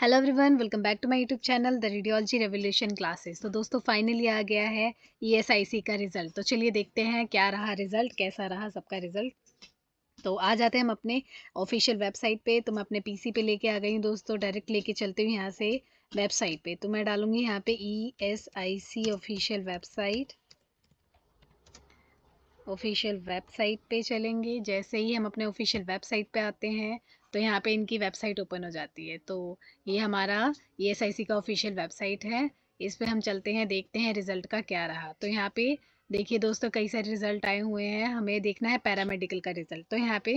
hello everyone welcome back to my YouTube channel the radiology revolution classes तो दोस्तों finally आ गया है ESIC e का रिज़ल्ट तो चलिए देखते हैं क्या रहा रिज़ल्ट कैसा रहा सबका रिज़ल्ट तो आ जाते हैं हम अपने ऑफिशियल वेबसाइट पे तो मैं अपने पीसी पे लेके आ गई हूँ दोस्तों डायरेक्ट लेके चलती हूँ यहाँ से वेबसाइट पे तो मैं डालूँगी यहाँ पे E S I C official website official website पे चलेंगे जैसे ही हम अपने ऑफिशियल वेबसाइट पे आते हैं तो यहाँ पे इनकी वेबसाइट ओपन हो जाती है तो ये हमारा ई एस आई सी का ऑफिशियल वेबसाइट है इस पर हम चलते हैं देखते हैं रिजल्ट का क्या रहा तो यहाँ पे देखिए दोस्तों कई सारे रिजल्ट आए हुए हैं हमें देखना है पैरामेडिकल का रिजल्ट तो यहाँ पे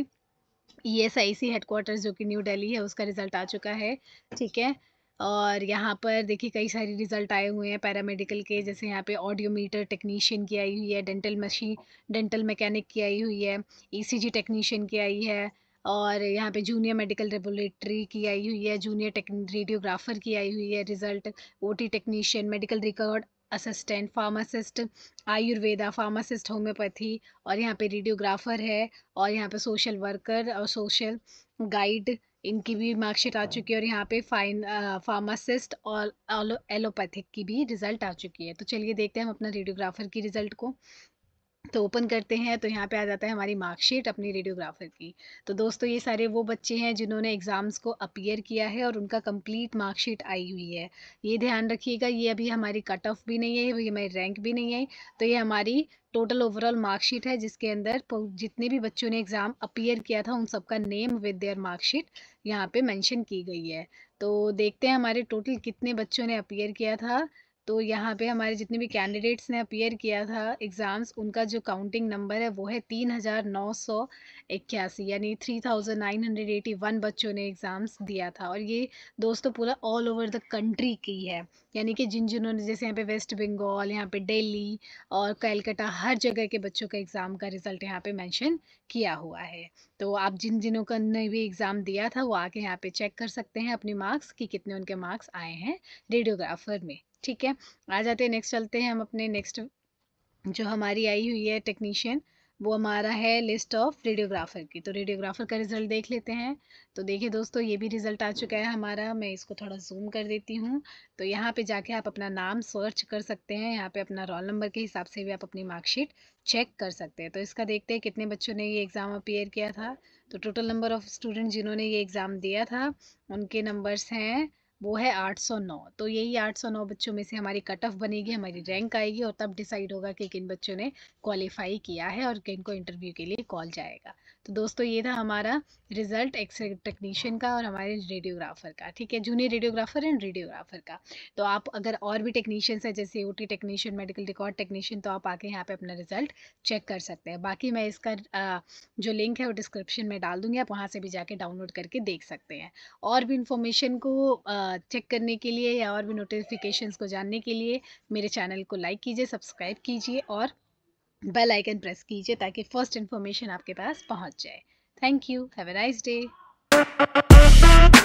E S I C headquarter जो कि न्यू दिल्ली है उसका रिजल्ट आ चुका है ठीक है और यहाँ पर देखिए कई सारे रिजल्ट आए हुए हैं पैरामेडिकल के जैसे यहाँ पे ऑडियोमीटर टेक्नीशियन की आई हुई है डेंटल मशीन डेंटल मैकेनिक की आई हुई है ईसीजी e टेक्नीशियन की आई है और यहाँ पे जूनियर मेडिकल रेबोलेटरी की आई हुई है जूनियर टेक् रेडियोग्राफर की आई हुई है result OT technician medical record assistant pharmacist Ayurveda pharmacist homeopathy और यहाँ पे रेडियोग्राफर है और यहाँ पे सोशल वर्कर और सोशल गाइड इनकी भी मार्कशीट आ चुकी है और यहाँ पे फाइन फार्मासिस्ट और एलोपैथिक की भी रिज़ल्ट आ चुकी है तो चलिए देखते हैं हम अपना रेडियोग्राफर की रिज़ल्ट को तो ओपन करते हैं तो यहाँ पे आ जाता है हमारी मार्कशीट अपनी रेडियोग्राफर की तो दोस्तों ये सारे वो बच्चे हैं जिन्होंने एग्ज़ाम्स को अपीयर किया है और उनका कंप्लीट मार्कशीट आई हुई है ये ध्यान रखिएगा ये अभी हमारी कट ऑफ भी नहीं है ये हमारी रैंक भी नहीं है तो ये हमारी टोटल ओवरऑल मार्कशीट है जिसके अंदर जितने भी बच्चों ने एग्ज़ाम अपीयर किया था उन सबका नेम विद देयर मार्कशीट यहाँ पे मैंशन की गई है तो देखते हैं हमारे टोटल कितने बच्चों ने अपीयर किया था तो यहाँ पे हमारे जितने भी कैंडिडेट्स ने अपियर किया था एग्ज़ाम्स उनका जो काउंटिंग नंबर है वो है तीन हज़ार नौ सौ इक्यासी यानी three thousand nine hundred eighty one बच्चों ने एग्ज़ाम्स दिया था और ये दोस्तों पूरा ऑल ओवर द कंट्री की है यानी कि जिन जिन्होंने जैसे यहाँ पे वेस्ट बंगाल यहाँ पे दिल्ली और कैलकाटा हर जगह के बच्चों का एग्ज़ाम का रिज़ल्ट यहाँ पे मेंशन किया हुआ है तो आप जिन जिनों का ने भी एग्ज़ाम दिया था वो आके यहाँ पे चेक कर सकते हैं अपने मार्क्स कि कितने उनके मार्क्स आए हैं रेडियोग्राफर में ठीक है आ जाते हैं नेक्स्ट चलते हैं हम अपने नेक्स्ट जो हमारी आई हुई है टेक्नीशियन वो हमारा है लिस्ट ऑफ रेडियोग्राफर की तो रेडियोग्राफर का रिज़ल्ट देख लेते हैं तो देखिए दोस्तों ये भी रिज़ल्ट आ चुका है हमारा मैं इसको थोड़ा जूम कर देती हूँ तो यहाँ पे जाके आप अपना नाम सर्च कर सकते हैं यहाँ पे अपना रोल नंबर के हिसाब से भी आप अपनी मार्कशीट चेक कर सकते हैं तो इसका देखते हैं कितने बच्चों ने ये एग्ज़ाम अपेयर किया था तो टोटल नंबर ऑफ़ स्टूडेंट जिन्होंने ये एग्ज़ाम दिया था उनके नंबर्स हैं वो है 809 तो यही 809 बच्चों में से हमारी कट ऑफ बनेगी हमारी रैंक आएगी और तब डिसाइड होगा कि किन बच्चों ने क्वालिफाई किया है और किन को इंटरव्यू के लिए कॉल जाएगा तो दोस्तों ये था हमारा रिजल्ट एक्सरे टेक्नीशियन का और हमारे रेडियोग्राफर का ठीक है जूनियर रेडियोग्राफर एंड रेडियोग्राफर का तो आप अगर और भी टेक्नीशियंस है जैसे O technician medical record technician तो आप आके यहाँ पर अपना रिजल्ट चेक कर सकते हैं बाकी मैं इसका जो लिंक है वो डिस्क्रिप्शन में डाल दूँगी आप वहाँ से भी जाके डाउनलोड करके देख सकते हैं और भी इन्फॉर्मेशन को आ, चेक करने के लिए या और भी नोटिफिकेशंस को जानने के लिए मेरे चैनल को लाइक कीजिए सब्सक्राइब कीजिए और बेल आइकन प्रेस कीजिए ताकि फर्स्ट इन्फॉर्मेशन आपके पास पहुंच जाए thank you have a nice day